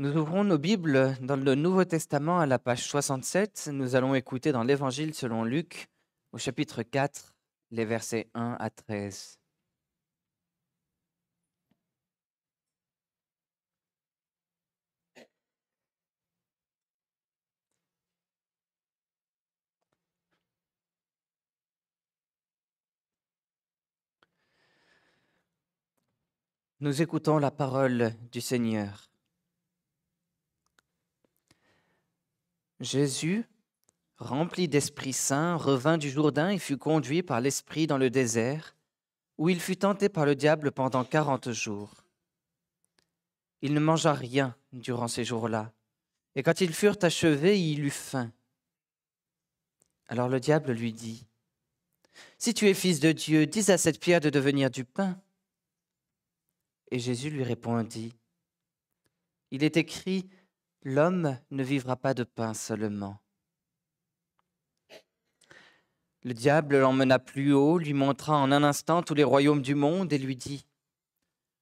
Nous ouvrons nos Bibles dans le Nouveau Testament à la page 67. Nous allons écouter dans l'Évangile selon Luc au chapitre 4, les versets 1 à 13. Nous écoutons la parole du Seigneur. Jésus, rempli d'Esprit Saint, revint du Jourdain et fut conduit par l'Esprit dans le désert, où il fut tenté par le diable pendant quarante jours. Il ne mangea rien durant ces jours-là, et quand ils furent achevés, il eut faim. Alors le diable lui dit, Si tu es fils de Dieu, dis à cette pierre de devenir du pain. Et Jésus lui répondit, Il est écrit, L'homme ne vivra pas de pain seulement. Le diable l'emmena plus haut, lui montra en un instant tous les royaumes du monde et lui dit,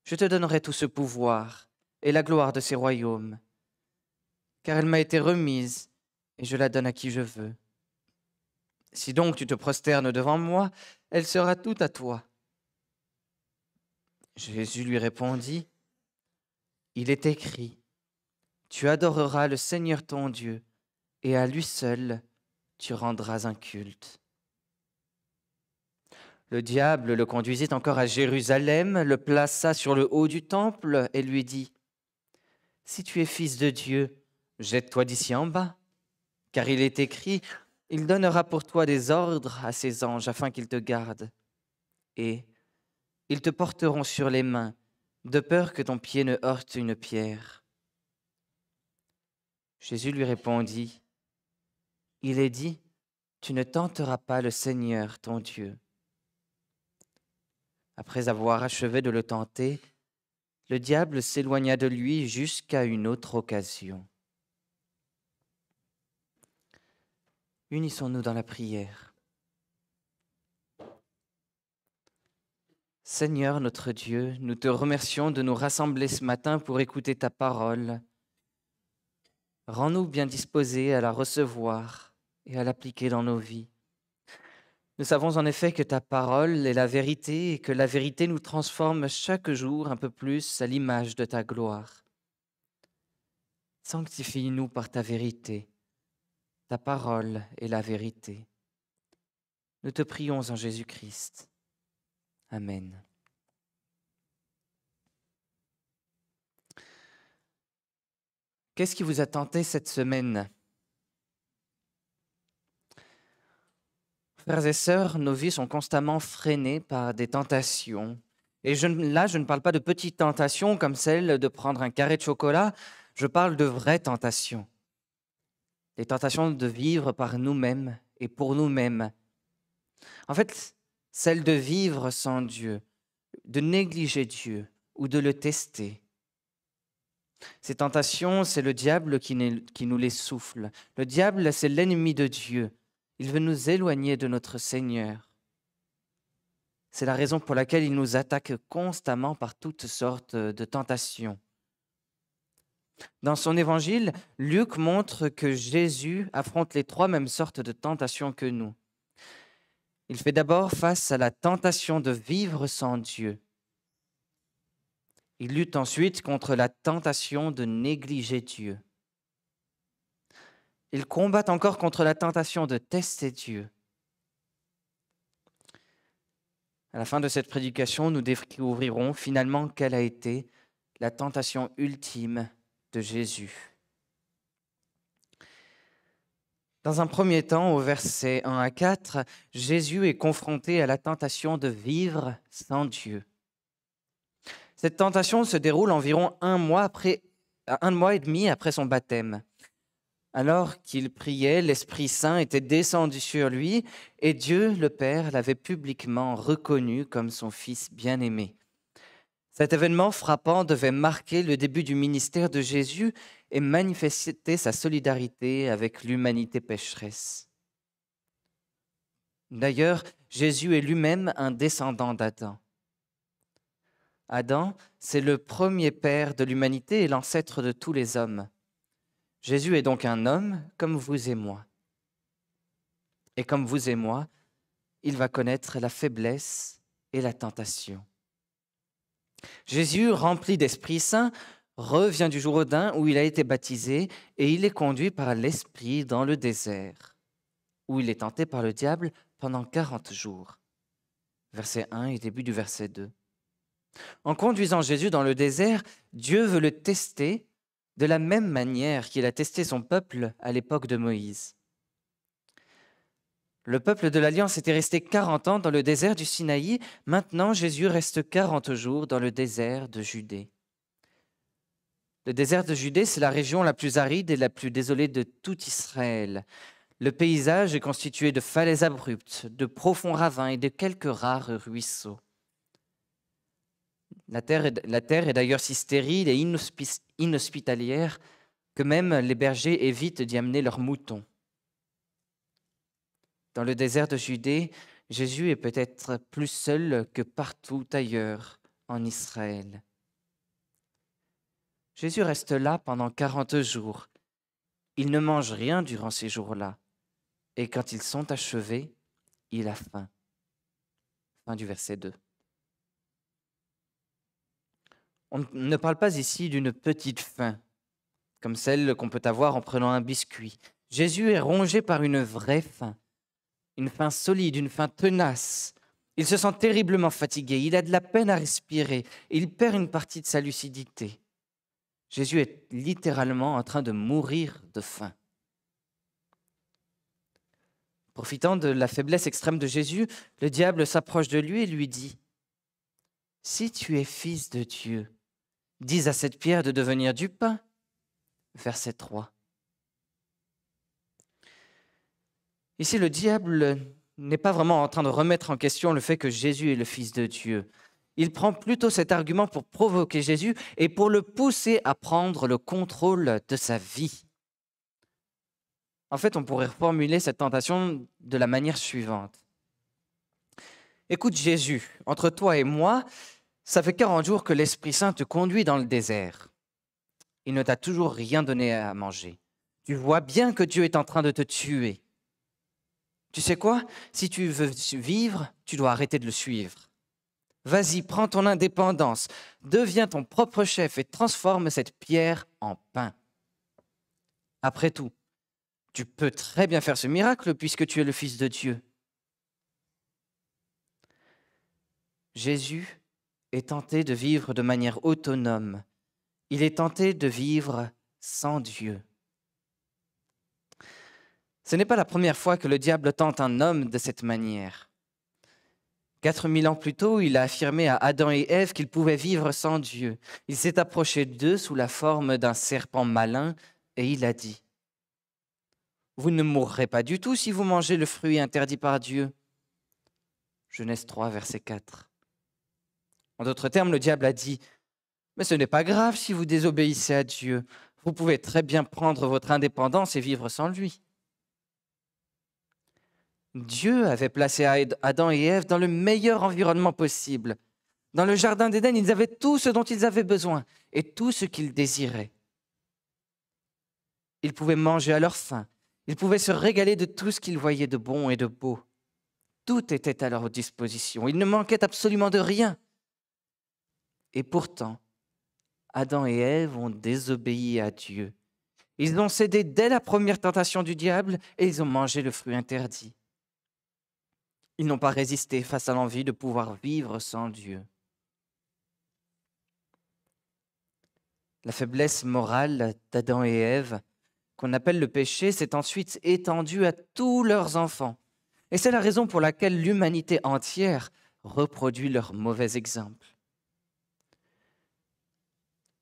Je te donnerai tout ce pouvoir et la gloire de ces royaumes, car elle m'a été remise et je la donne à qui je veux. Si donc tu te prosternes devant moi, elle sera toute à toi. Jésus lui répondit, Il est écrit, tu adoreras le Seigneur ton Dieu, et à lui seul tu rendras un culte. Le diable le conduisit encore à Jérusalem, le plaça sur le haut du temple et lui dit, Si tu es fils de Dieu, jette-toi d'ici en bas, car il est écrit, Il donnera pour toi des ordres à ses anges afin qu'ils te gardent, et ils te porteront sur les mains, de peur que ton pied ne heurte une pierre. Jésus lui répondit, Il est dit, Tu ne tenteras pas le Seigneur ton Dieu. Après avoir achevé de le tenter, le diable s'éloigna de lui jusqu'à une autre occasion. Unissons-nous dans la prière. Seigneur notre Dieu, nous te remercions de nous rassembler ce matin pour écouter ta parole. Rends-nous bien disposés à la recevoir et à l'appliquer dans nos vies. Nous savons en effet que ta parole est la vérité et que la vérité nous transforme chaque jour un peu plus à l'image de ta gloire. Sanctifie-nous par ta vérité. Ta parole est la vérité. Nous te prions en Jésus-Christ. Amen. Qu'est-ce qui vous a tenté cette semaine Frères et sœurs, nos vies sont constamment freinées par des tentations. Et là, je ne parle pas de petites tentations comme celle de prendre un carré de chocolat, je parle de vraies tentations. Les tentations de vivre par nous-mêmes et pour nous-mêmes. En fait, celle de vivre sans Dieu, de négliger Dieu ou de le tester ces tentations, c'est le diable qui, nous les souffle. Le diable, c'est l'ennemi de Dieu. Il veut nous éloigner de notre Seigneur. C'est la raison pour laquelle il nous attaque constamment par toutes sortes de tentations. Dans son évangile, Luc montre que Jésus affronte les trois mêmes sortes de tentations que nous. Il fait d'abord face à la tentation de vivre sans Dieu. Il lutte ensuite contre la tentation de négliger Dieu. Il combat encore contre la tentation de tester Dieu. À la fin de cette prédication, nous découvrirons finalement quelle a été la tentation ultime de Jésus. Dans un premier temps, au verset 1 à 4, Jésus est confronté à la tentation de vivre sans Dieu. Cette tentation se déroule environ un mois, après, mois et demi après son baptême. Alors qu'il priait, l'Esprit Saint était descendu sur lui et Dieu le Père l'avait publiquement reconnu comme son Fils bien-aimé. Cet événement frappant devait marquer le début du ministère de Jésus et manifester sa solidarité avec l'humanité pécheresse. D'ailleurs, Jésus est lui-même un descendant d'Adam. Adam, c'est le premier père de l'humanité et l'ancêtre de tous les hommes. Jésus est donc un homme comme vous et moi. Et comme vous et moi, il va connaître la faiblesse et la tentation. Jésus, rempli d'Esprit Saint, revient du jour Jourdain où il a été baptisé et il est conduit par l'Esprit dans le désert, où il est tenté par le diable pendant quarante jours. Verset 1 et début du verset 2. En conduisant Jésus dans le désert, Dieu veut le tester de la même manière qu'il a testé son peuple à l'époque de Moïse. Le peuple de l'Alliance était resté 40 ans dans le désert du Sinaï, maintenant Jésus reste 40 jours dans le désert de Judée. Le désert de Judée, c'est la région la plus aride et la plus désolée de tout Israël. Le paysage est constitué de falaises abruptes, de profonds ravins et de quelques rares ruisseaux. La terre est, d'ailleurs si stérile et inhospitalière que même les bergers évitent d'y amener leurs moutons. Dans le désert de Judée, Jésus est peut-être plus seul que partout ailleurs en Israël. Jésus reste là pendant quarante jours. Il ne mange rien durant ces jours-là, et quand ils sont achevés, il a faim. Fin du verset 2. On ne parle pas ici d'une petite faim, comme celle qu'on peut avoir en prenant un biscuit. Jésus est rongé par une vraie faim, une faim solide, une faim tenace. Il se sent terriblement fatigué, il a de la peine à respirer, il perd une partie de sa lucidité. Jésus est littéralement en train de mourir de faim. Profitant de la faiblesse extrême de Jésus, le diable s'approche de lui et lui dit, Si tu es fils de Dieu, Dis à cette pierre de devenir du pain. Verset 3. Ici, le diable n'est pas vraiment en train de remettre en question le fait que Jésus est le Fils de Dieu. Il prend plutôt cet argument pour provoquer Jésus et pour le pousser à prendre le contrôle de sa vie. En fait, on pourrait reformuler cette tentation de la manière suivante. Écoute Jésus, entre toi et moi, ça fait 40 jours que l'Esprit Saint te conduit dans le désert. Il ne t'a toujours rien donné à manger. Tu vois bien que Dieu est en train de te tuer. Tu sais quoi Si tu veux vivre, tu dois arrêter de le suivre. Vas-y, prends ton indépendance, deviens ton propre chef et transforme cette pierre en pain. Après tout, tu peux très bien faire ce miracle puisque tu es le Fils de Dieu. Jésus est tenté de vivre de manière autonome. Il est tenté de vivre sans Dieu. Ce n'est pas la première fois que le diable tente un homme de cette manière. Quatre mille ans plus tôt, il a affirmé à Adam et Ève qu'ils pouvaient vivre sans Dieu. Il s'est approché d'eux sous la forme d'un serpent malin et il a dit Vous ne mourrez pas du tout si vous mangez le fruit interdit par Dieu. Genèse 3, verset 4. En d'autres termes, le diable a dit, mais ce n'est pas grave si vous désobéissez à Dieu, vous pouvez très bien prendre votre indépendance et vivre sans lui. Dieu avait placé Adam et Ève dans le meilleur environnement possible. Dans le Jardin d'Éden, ils avaient tout ce dont ils avaient besoin et tout ce qu'ils désiraient. Ils pouvaient manger à leur faim, ils pouvaient se régaler de tout ce qu'ils voyaient de bon et de beau. Tout était à leur disposition, Ils ne manquaient absolument de rien. Et pourtant, Adam et Ève ont désobéi à Dieu. Ils ont cédé dès la première tentation du diable et ils ont mangé le fruit interdit. Ils n'ont pas résisté face à l'envie de pouvoir vivre sans Dieu. La faiblesse morale d'Adam et Ève, qu'on appelle le péché, s'est ensuite étendue à tous leurs enfants. Et c'est la raison pour laquelle l'humanité entière reproduit leur mauvais exemple.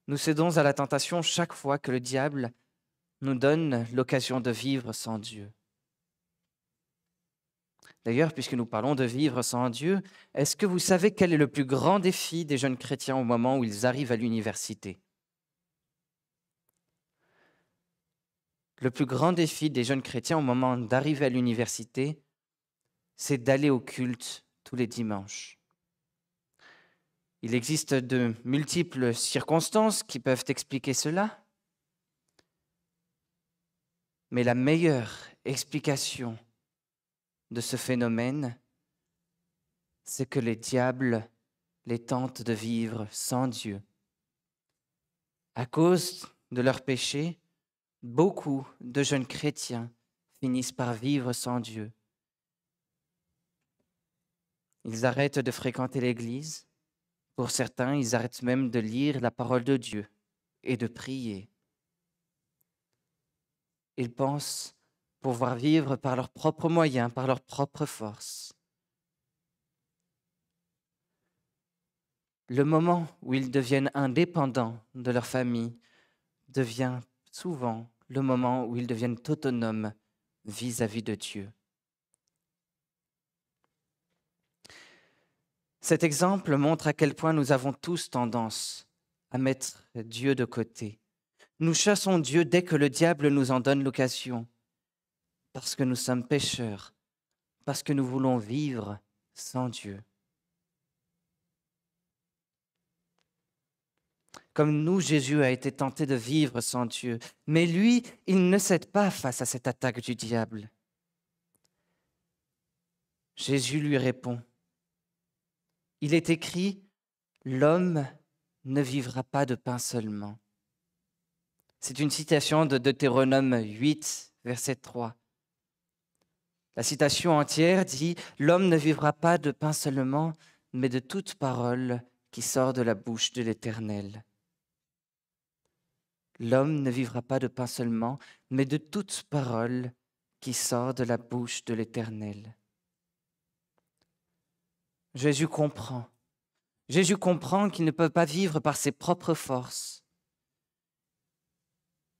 Nous cédons à la tentation chaque fois que le diable nous donne l'occasion de vivre sans Dieu. D'ailleurs, puisque nous parlons de vivre sans Dieu, est-ce que vous savez quel est le plus grand défi des jeunes chrétiens au moment où ils arrivent à l'université Le plus grand défi des jeunes chrétiens au moment d'arriver à l'université, c'est d'aller au culte tous les dimanches. Il existe de multiples circonstances qui peuvent expliquer cela, mais la meilleure explication de ce phénomène, c'est que les diables les tentent de vivre sans Dieu. À cause de leur péché, beaucoup de jeunes chrétiens finissent par vivre sans Dieu. Ils arrêtent de fréquenter l'Église, pour certains, ils arrêtent même de lire la parole de Dieu et de prier. Ils pensent pouvoir vivre par leurs propres moyens, par leurs propres forces. Le moment où ils deviennent indépendants de leur famille devient souvent le moment où ils deviennent autonomes vis-à-vis -vis de Dieu. Cet exemple montre à quel point nous avons tous tendance à mettre Dieu de côté. Nous chassons Dieu dès que le diable nous en donne l'occasion, parce que nous sommes pécheurs, parce que nous voulons vivre sans Dieu. Comme nous, Jésus a été tenté de vivre sans Dieu, mais lui, il ne cède pas face à cette attaque du diable. Jésus lui répond, il est écrit, L'homme ne vivra pas de pain seulement. C'est une citation de Deutéronome 8, verset 3. La citation entière dit, L'homme ne vivra pas de pain seulement, mais de toute parole qui sort de la bouche de l'Éternel. L'homme ne vivra pas de pain seulement, mais de toute parole qui sort de la bouche de l'Éternel. Jésus comprend. Jésus comprend qu'il ne peut pas vivre par ses propres forces.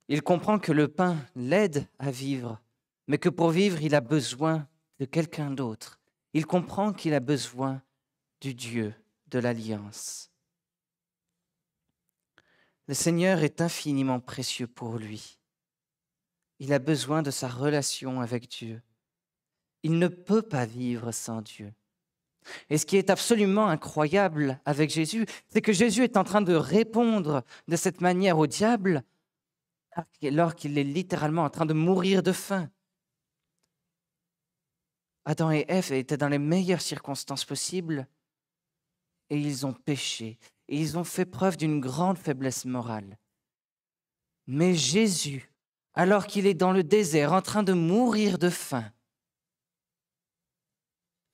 Il comprend que le pain l'aide à vivre, mais que pour vivre, il a besoin de quelqu'un d'autre. Il comprend qu'il a besoin du Dieu de l'alliance. Le Seigneur est infiniment précieux pour lui. Il a besoin de sa relation avec Dieu. Il ne peut pas vivre sans Dieu. Et ce qui est absolument incroyable avec Jésus, c'est que Jésus est en train de répondre de cette manière au diable alors qu'il est littéralement en train de mourir de faim. Adam et Ève étaient dans les meilleures circonstances possibles et ils ont péché et ils ont fait preuve d'une grande faiblesse morale. Mais Jésus, alors qu'il est dans le désert en train de mourir de faim,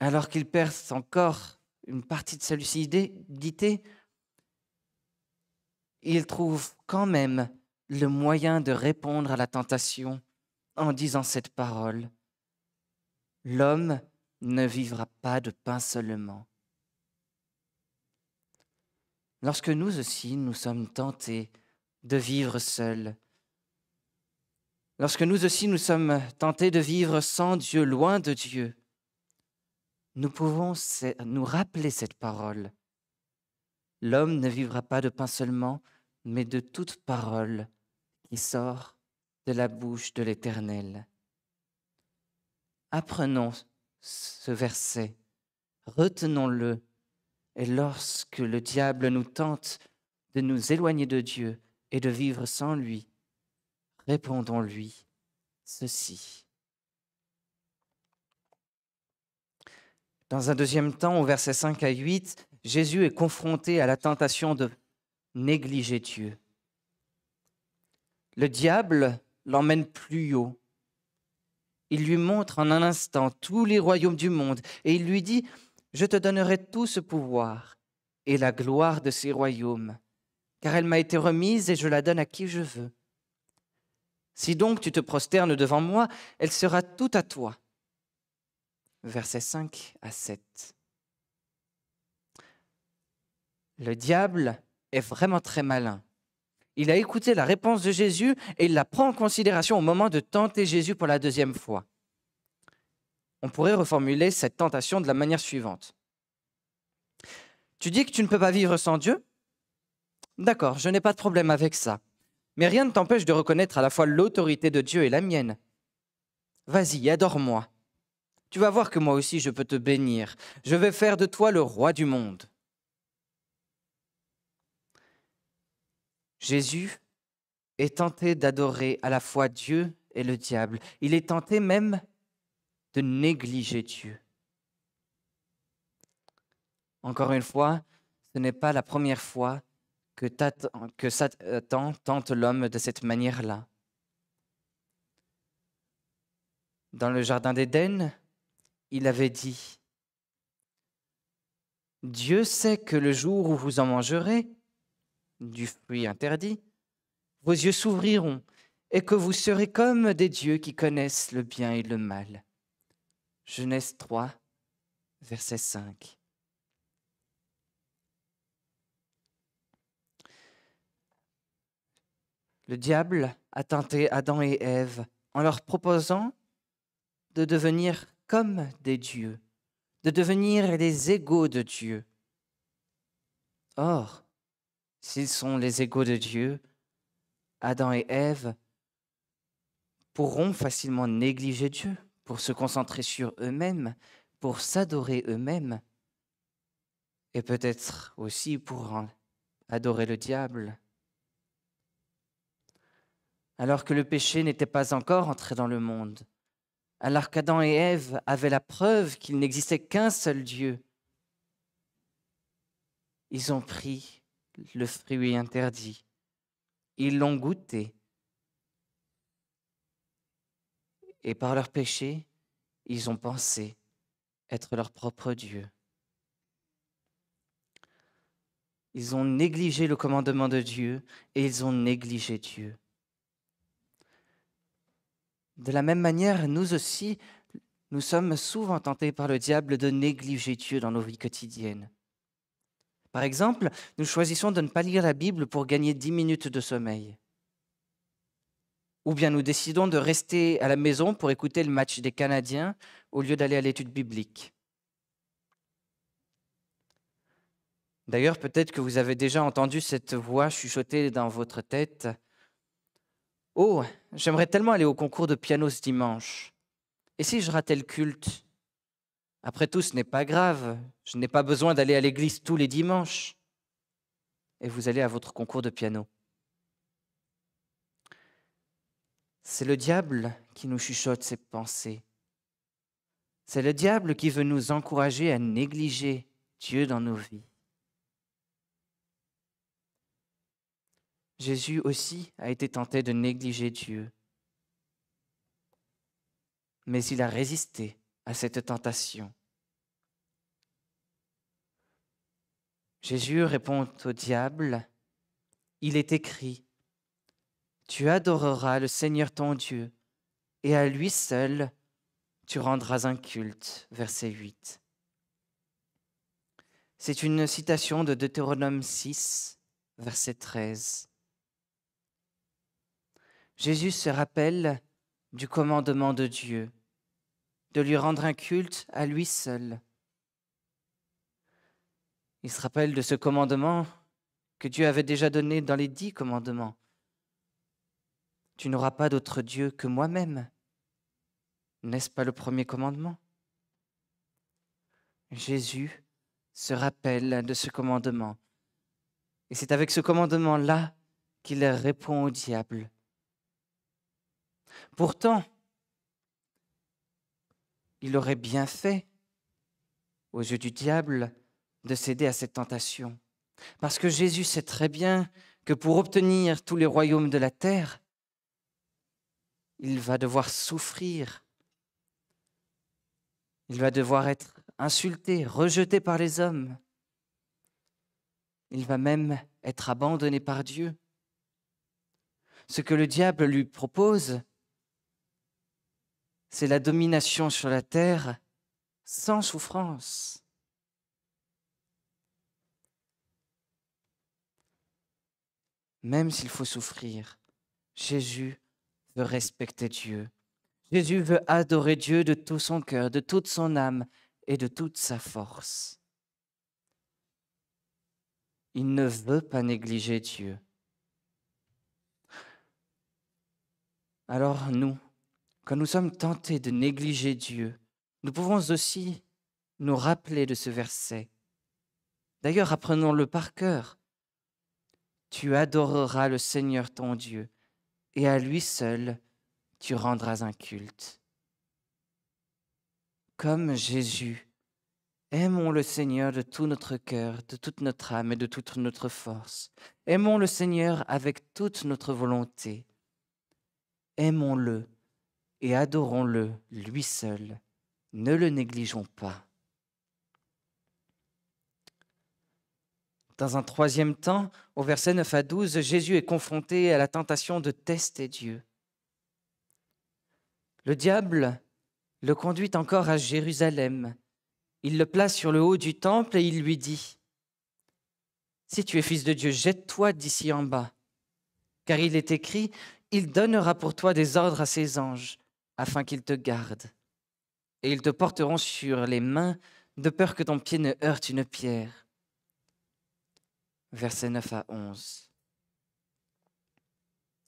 alors qu'il perd encore une partie de sa lucidité, il trouve quand même le moyen de répondre à la tentation en disant cette parole. L'homme ne vivra pas de pain seulement. Lorsque nous aussi, nous sommes tentés de vivre seuls, lorsque nous aussi, nous sommes tentés de vivre sans Dieu, loin de Dieu, nous pouvons nous rappeler cette parole. L'homme ne vivra pas de pain seulement, mais de toute parole qui sort de la bouche de l'Éternel. Apprenons ce verset, retenons-le, et lorsque le diable nous tente de nous éloigner de Dieu et de vivre sans lui, répondons-lui ceci. Dans un deuxième temps, au verset 5 à 8, Jésus est confronté à la tentation de négliger Dieu. Le diable l'emmène plus haut. Il lui montre en un instant tous les royaumes du monde et il lui dit, je te donnerai tout ce pouvoir et la gloire de ces royaumes, car elle m'a été remise et je la donne à qui je veux. Si donc tu te prosternes devant moi, elle sera toute à toi versets 5 à 7. Le diable est vraiment très malin. Il a écouté la réponse de Jésus et il la prend en considération au moment de tenter Jésus pour la deuxième fois. On pourrait reformuler cette tentation de la manière suivante. Tu dis que tu ne peux pas vivre sans Dieu D'accord, je n'ai pas de problème avec ça. Mais rien ne t'empêche de reconnaître à la fois l'autorité de Dieu et la mienne. Vas-y, adore-moi. Tu vas voir que moi aussi je peux te bénir. Je vais faire de toi le roi du monde. Jésus est tenté d'adorer à la fois Dieu et le diable. Il est tenté même de négliger Dieu. Encore une fois, ce n'est pas la première fois que, Satan tente l'homme de cette manière-là. Dans le Jardin d'Éden, il avait dit, Dieu sait que le jour où vous en mangerez, du fruit interdit, vos yeux s'ouvriront et que vous serez comme des dieux qui connaissent le bien et le mal. Genèse 3, verset 5. Le diable a tenté Adam et Ève en leur proposant de devenir comme des dieux, de devenir les égaux de Dieu. Or, s'ils sont les égaux de Dieu, Adam et Ève pourront facilement négliger Dieu pour se concentrer sur eux-mêmes, pour s'adorer eux-mêmes, et peut-être aussi pour adorer le diable. Alors que le péché n'était pas encore entré dans le monde, alors qu'Adam et Ève avaient la preuve qu'il n'existait qu'un seul Dieu, ils ont pris le fruit interdit, ils l'ont goûté, et par leur péché, ils ont pensé être leur propre Dieu. Ils ont négligé le commandement de Dieu et ils ont négligé Dieu. De la même manière, nous aussi, nous sommes souvent tentés par le diable de négliger Dieu dans nos vies quotidiennes. Par exemple, nous choisissons de ne pas lire la Bible pour gagner dix minutes de sommeil. Ou bien nous décidons de rester à la maison pour écouter le match des Canadiens au lieu d'aller à l'étude biblique. D'ailleurs, peut-être que vous avez déjà entendu cette voix chuchoter dans votre tête. Oh, j'aimerais tellement aller au concours de piano ce dimanche. Et si je ratais le culte Après tout, ce n'est pas grave. Je n'ai pas besoin d'aller à l'église tous les dimanches. Et vous allez à votre concours de piano. C'est le diable qui nous chuchote ses pensées. C'est le diable qui veut nous encourager à négliger Dieu dans nos vies. Jésus aussi a été tenté de négliger Dieu. Mais il a résisté à cette tentation. Jésus répond au diable, Il est écrit, Tu adoreras le Seigneur ton Dieu, et à lui seul tu rendras un culte. Verset 8. C'est une citation de Deutéronome 6, verset 13. Jésus se rappelle du commandement de Dieu, de lui rendre un culte à lui seul. Il se rappelle de ce commandement que Dieu avait déjà donné dans les dix commandements. Tu n'auras pas d'autre Dieu que moi-même. N'est-ce pas le premier commandement Jésus se rappelle de ce commandement. Et c'est avec ce commandement-là qu'il répond au diable. Pourtant, il aurait bien fait, aux yeux du diable, de céder à cette tentation. Parce que Jésus sait très bien que pour obtenir tous les royaumes de la terre, il va devoir souffrir, il va devoir être insulté, rejeté par les hommes, il va même être abandonné par Dieu. Ce que le diable lui propose, c'est la domination sur la terre sans souffrance. Même s'il faut souffrir, Jésus veut respecter Dieu. Jésus veut adorer Dieu de tout son cœur, de toute son âme et de toute sa force. Il ne veut pas négliger Dieu. Alors nous, quand nous sommes tentés de négliger Dieu, nous pouvons aussi nous rappeler de ce verset. D'ailleurs, apprenons-le par cœur. Tu adoreras le Seigneur ton Dieu, et à lui seul tu rendras un culte. Comme Jésus, aimons le Seigneur de tout notre cœur, de toute notre âme et de toute notre force. Aimons le Seigneur avec toute notre volonté. Aimons-le et adorons-le, lui seul. Ne le négligeons pas. Dans un troisième temps, au verset 9 à 12, Jésus est confronté à la tentation de tester Dieu. Le diable le conduit encore à Jérusalem. Il le place sur le haut du temple et il lui dit, Si tu es fils de Dieu, jette-toi d'ici en bas. Car il est écrit, Il donnera pour toi des ordres à ses anges, afin qu'ils te gardent. Et ils te porteront sur les mains, de peur que ton pied ne heurte une pierre. Versets 9 à 11.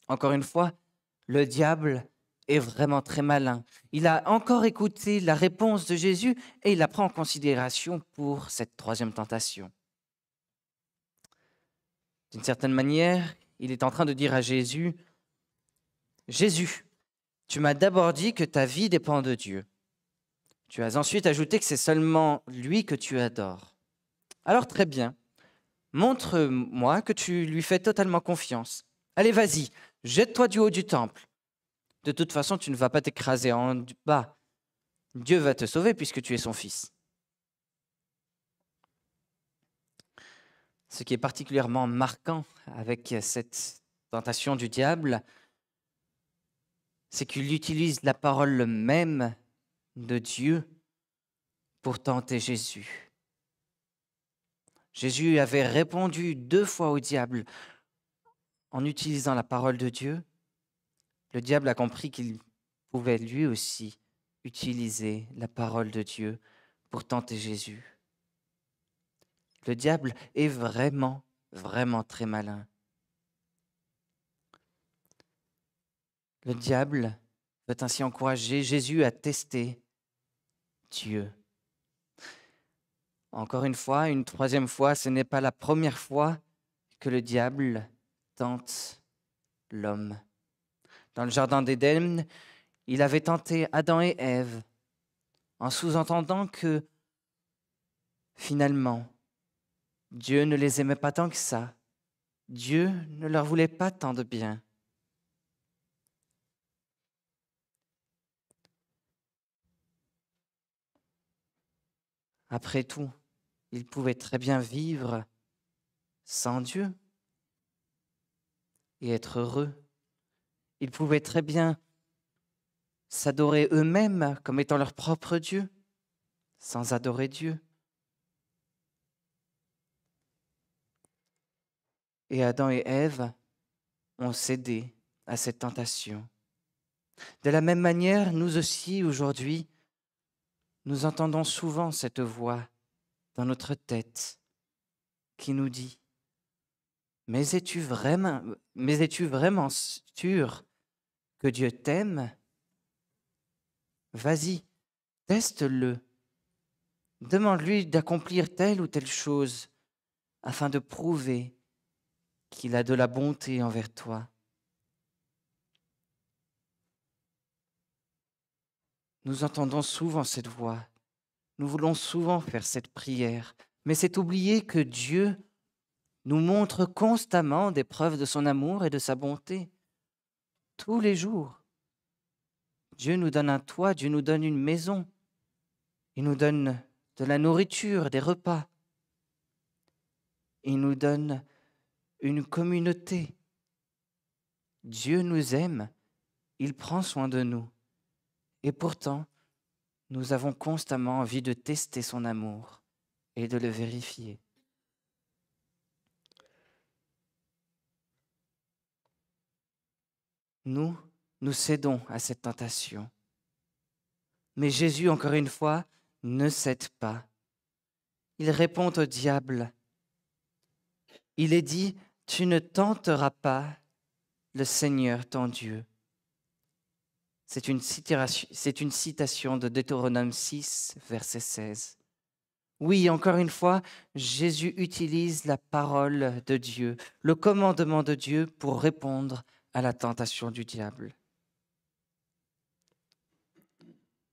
Encore une fois, le diable est vraiment très malin. Il a encore écouté la réponse de Jésus et il la prend en considération pour cette troisième tentation. D'une certaine manière, il est en train de dire à Jésus, Jésus, tu m'as d'abord dit que ta vie dépend de Dieu. Tu as ensuite ajouté que c'est seulement lui que tu adores. Alors très bien, montre-moi que tu lui fais totalement confiance. Allez, vas-y, jette-toi du haut du temple. De toute façon, tu ne vas pas t'écraser en bas. Dieu va te sauver puisque tu es son fils. Ce qui est particulièrement marquant avec cette tentation du diable, c'est qu'il utilise la parole même de Dieu pour tenter Jésus. Jésus avait répondu deux fois au diable en utilisant la parole de Dieu. Le diable a compris qu'il pouvait lui aussi utiliser la parole de Dieu pour tenter Jésus. Le diable est vraiment, vraiment très malin. Le diable peut ainsi encourager Jésus à tester Dieu. Encore une fois, une troisième fois, ce n'est pas la première fois que le diable tente l'homme. Dans le Jardin d'Éden, il avait tenté Adam et Ève en sous-entendant que finalement, Dieu ne les aimait pas tant que ça. Dieu ne leur voulait pas tant de bien. Après tout, ils pouvaient très bien vivre sans Dieu et être heureux. Ils pouvaient très bien s'adorer eux-mêmes comme étant leur propre Dieu, sans adorer Dieu. Et Adam et Ève ont cédé à cette tentation. De la même manière, nous aussi, aujourd'hui, nous entendons souvent cette voix dans notre tête qui nous dit Mais es-tu vraiment, vraiment sûr que Dieu t'aime Vas-y, teste-le. Demande-lui d'accomplir telle ou telle chose afin de prouver qu'il a de la bonté envers toi. Nous entendons souvent cette voix. Nous voulons souvent faire cette prière. Mais c'est oublier que Dieu nous montre constamment des preuves de son amour et de sa bonté. Tous les jours. Dieu nous donne un toit, Dieu nous donne une maison. Il nous donne de la nourriture, des repas. Il nous donne une communauté. Dieu nous aime, il prend soin de nous. Et pourtant, nous avons constamment envie de tester son amour et de le vérifier. Nous, nous cédons à cette tentation. Mais Jésus, encore une fois, ne cède pas. Il répond au diable. Il est dit, tu ne tenteras pas le Seigneur ton Dieu. C'est une, citation de Deutéronome 6, verset 16. Oui, encore une fois, Jésus utilise la parole de Dieu, le commandement de Dieu pour répondre à la tentation du diable.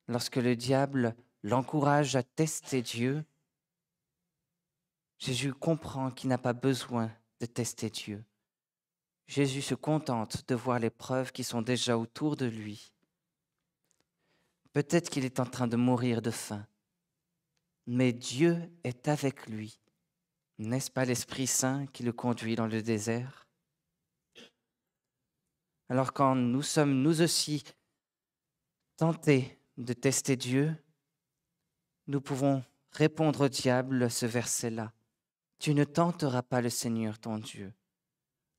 Lorsque le diable l'encourage à tester Dieu, Jésus comprend qu'il n'a pas besoin de tester Dieu. Jésus se contente de voir les preuves qui sont déjà autour de lui Peut-être qu'il est en train de mourir de faim. Mais Dieu est avec lui. N'est-ce pas l'Esprit Saint qui le conduit dans le désert Alors quand nous sommes nous aussi tentés de tester Dieu, nous pouvons répondre au diable ce verset-là. Tu ne tenteras pas le Seigneur ton Dieu.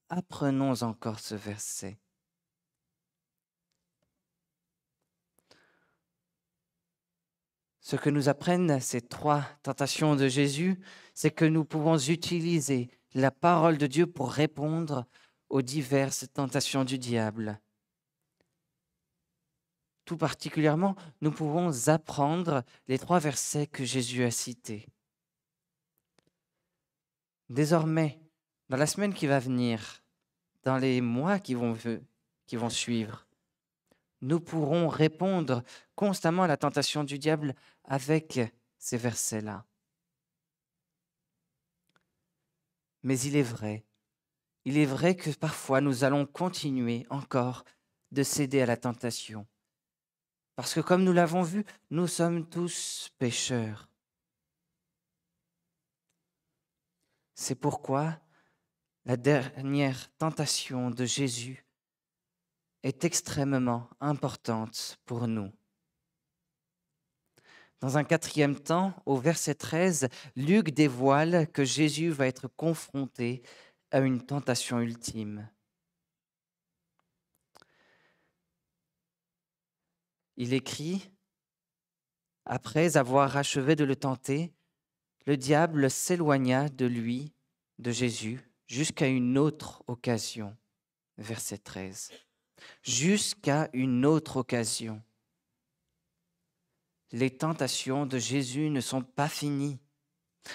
Apprenons encore ce verset. Ce que nous apprennent ces trois tentations de Jésus, c'est que nous pouvons utiliser la parole de Dieu pour répondre aux diverses tentations du diable. Tout particulièrement, nous pouvons apprendre les trois versets que Jésus a cités. Désormais, dans la semaine qui va venir, dans les mois qui vont, qui vont suivre, nous pourrons répondre constamment à la tentation du diable avec ces versets-là. Mais il est vrai, il est vrai que parfois nous allons continuer encore de céder à la tentation. Parce que comme nous l'avons vu, nous sommes tous pécheurs. C'est pourquoi la dernière tentation de Jésus est extrêmement importante pour nous. Dans un quatrième temps, au verset 13, Luc dévoile que Jésus va être confronté à une tentation ultime. Il écrit, Après avoir achevé de le tenter, le diable s'éloigna de lui, de Jésus, jusqu'à une autre occasion. Verset 13 jusqu'à une autre occasion. Les tentations de Jésus ne sont pas finies.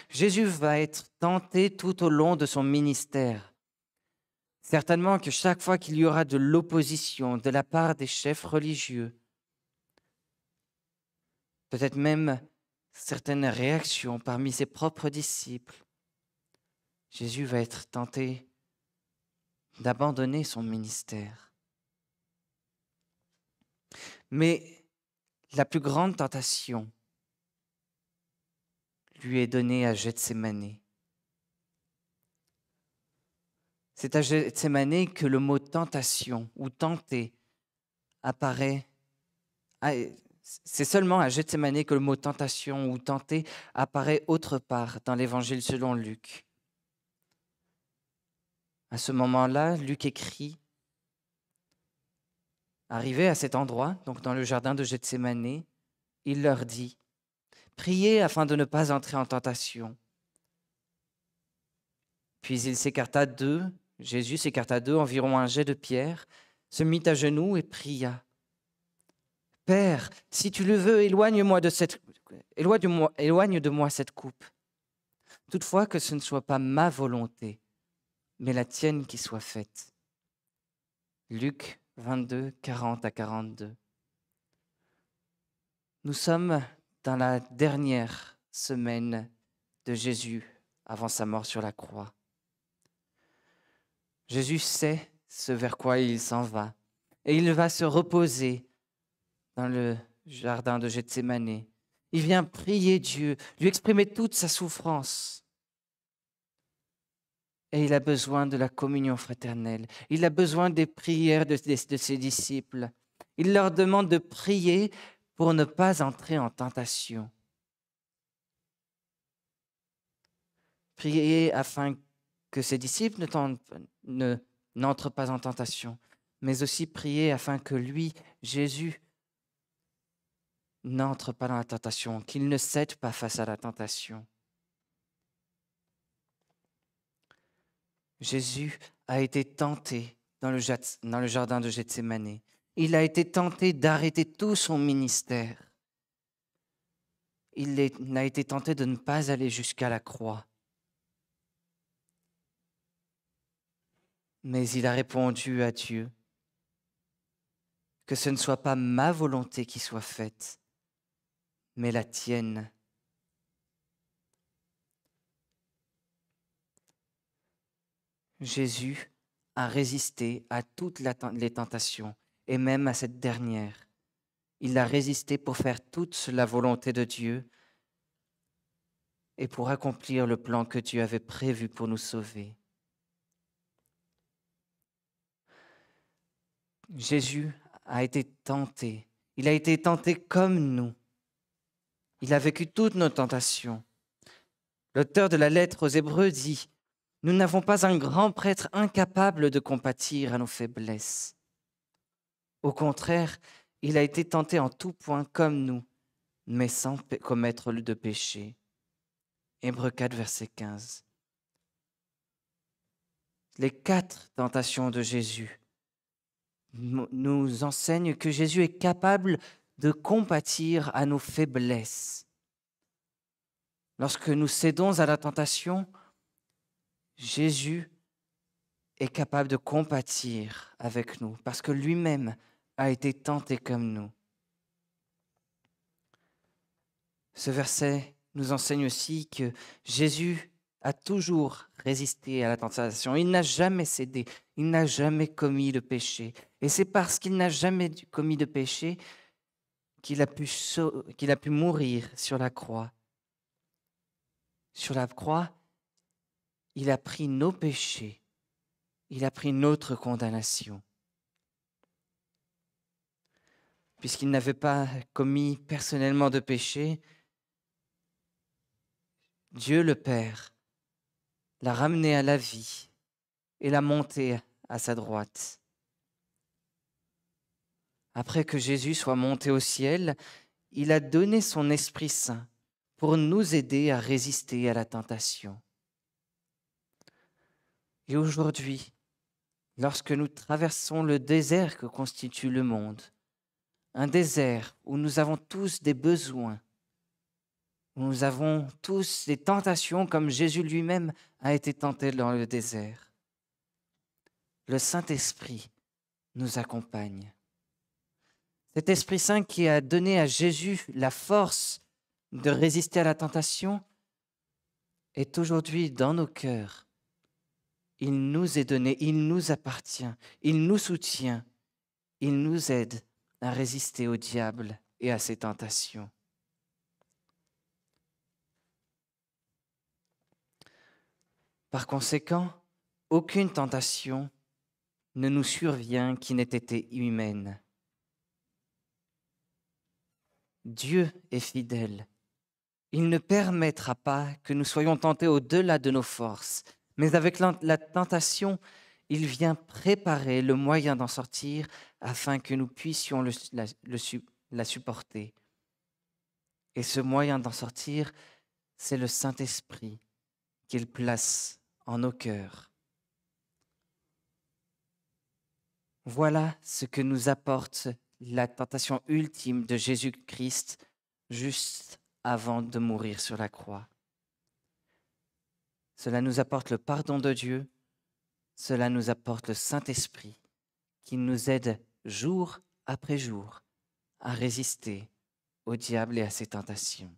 Jésus va être tenté tout au long de son ministère. Certainement que chaque fois qu'il y aura de l'opposition de la part des chefs religieux, peut-être même certaines réactions parmi ses propres disciples, Jésus va être tenté d'abandonner son ministère. Mais la plus grande tentation lui est donnée à Gethsemane. C'est à Gethsemane que le mot tentation ou tenter apparaît. Ah, c'est seulement à Gethsemane que le mot tentation ou tenter apparaît autre part dans l'évangile selon Luc. À ce moment-là, Luc écrit Arrivé à cet endroit, donc dans le jardin de Gethsemane, il leur dit, Priez afin de ne pas entrer en tentation. Puis il s'écarta d'eux, Jésus s'écarta d'eux environ un jet de pierre, se mit à genoux et pria. Père, si tu le veux, éloigne-moi de cette éloigne de moi, éloigne de moi cette coupe. Toutefois que ce ne soit pas ma volonté, mais la tienne qui soit faite. Luc 22, 40 à 42. Nous sommes dans la dernière semaine de Jésus avant sa mort sur la croix. Jésus sait ce vers quoi il s'en va et il va se reposer dans le jardin de Gethsemane. Il vient prier Dieu, lui exprimer toute sa souffrance et il a besoin de la communion fraternelle. Il a besoin des prières de, ses disciples. Il leur demande de prier pour ne pas entrer en tentation. Prier afin que ses disciples ne, n'entrent pas en tentation, mais aussi prier afin que lui, Jésus, n'entre pas dans la tentation, qu'il ne cède pas face à la tentation. Jésus a été tenté dans le, jardin de Gethsemane. Il a été tenté d'arrêter tout son ministère. Il n'a été tenté de ne pas aller jusqu'à la croix. Mais il a répondu à Dieu, que ce ne soit pas ma volonté qui soit faite, mais la tienne. Jésus a résisté à toutes les tentations et même à cette dernière. Il a résisté pour faire toute la volonté de Dieu et pour accomplir le plan que Dieu avait prévu pour nous sauver. Jésus a été tenté. Il a été tenté comme nous. Il a vécu toutes nos tentations. L'auteur de la lettre aux Hébreux dit, nous n'avons pas un grand prêtre incapable de compatir à nos faiblesses. Au contraire, il a été tenté en tout point comme nous, mais sans commettre de péché. Hébreu 4, verset 15. Les quatre tentations de Jésus nous enseignent que Jésus est capable de compatir à nos faiblesses. Lorsque nous cédons à la tentation, Jésus est capable de compatir avec nous parce que lui-même a été tenté comme nous. Ce verset nous enseigne aussi que Jésus a toujours résisté à la tentation. Il n'a jamais cédé. Il n'a jamais commis le péché. Et c'est parce qu'il n'a jamais commis de péché qu'il a, pu, qu'il a pu mourir sur la croix. Sur la croix, il a pris nos péchés, il a pris notre condamnation. Puisqu'il n'avait pas commis personnellement de péché, Dieu le Père l'a ramené à la vie et l'a monté à sa droite. Après que Jésus soit monté au ciel, il a donné son Esprit Saint pour nous aider à résister à la tentation. Et aujourd'hui, lorsque nous traversons le désert que constitue le monde, un désert où nous avons tous des besoins, où nous avons tous des tentations comme Jésus lui-même a été tenté dans le désert, le Saint-Esprit nous accompagne. Cet Esprit Saint qui a donné à Jésus la force de résister à la tentation est aujourd'hui dans nos cœurs il nous est donné, il nous appartient, il nous soutient, il nous aide à résister au diable et à ses tentations. Par conséquent, aucune tentation ne nous survient qui n'ait été humaine. Dieu est fidèle. Il ne permettra pas que nous soyons tentés au-delà de nos forces, mais avec la tentation, il vient préparer le moyen d'en sortir afin que nous puissions le, la, la supporter. Et ce moyen d'en sortir, c'est le Saint-Esprit qu'il place en nos cœurs. Voilà ce que nous apporte la tentation ultime de Jésus-Christ juste avant de mourir sur la croix. Cela nous apporte le pardon de Dieu. Cela nous apporte le Saint-Esprit qui nous aide jour après jour à résister au diable et à ses tentations.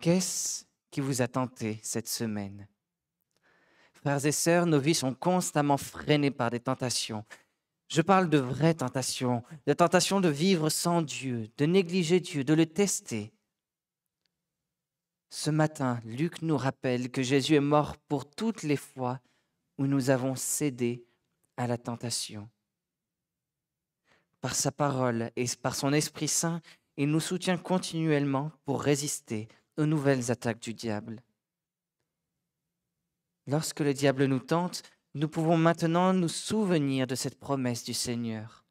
Qu'est-ce qui vous a tenté cette semaine Frères et sœurs, nos vies sont constamment freinées par des tentations je parle de vraies tentations, de tentation de vivre sans Dieu, de négliger Dieu, de le tester. Ce matin, Luc nous rappelle que Jésus est mort pour toutes les fois où nous avons cédé à la tentation. Par sa parole et par son Esprit Saint, il nous soutient continuellement pour résister aux nouvelles attaques du diable. Lorsque le diable nous tente, nous pouvons maintenant nous souvenir de cette promesse du Seigneur.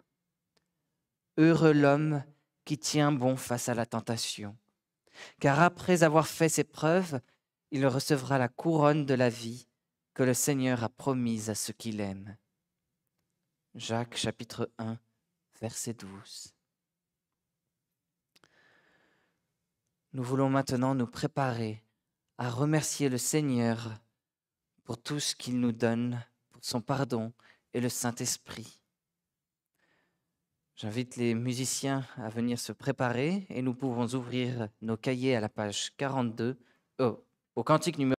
Heureux l'homme qui tient bon face à la tentation, car après avoir fait ses preuves, il recevra la couronne de la vie que le Seigneur a promise à ceux qui l'aiment. Jacques chapitre 1, verset 12. Nous voulons maintenant nous préparer à remercier le Seigneur pour tout ce qu'il nous donne, pour son pardon et le Saint-Esprit. J'invite les musiciens à venir se préparer et nous pouvons ouvrir nos cahiers à la page 42, au cantique numéro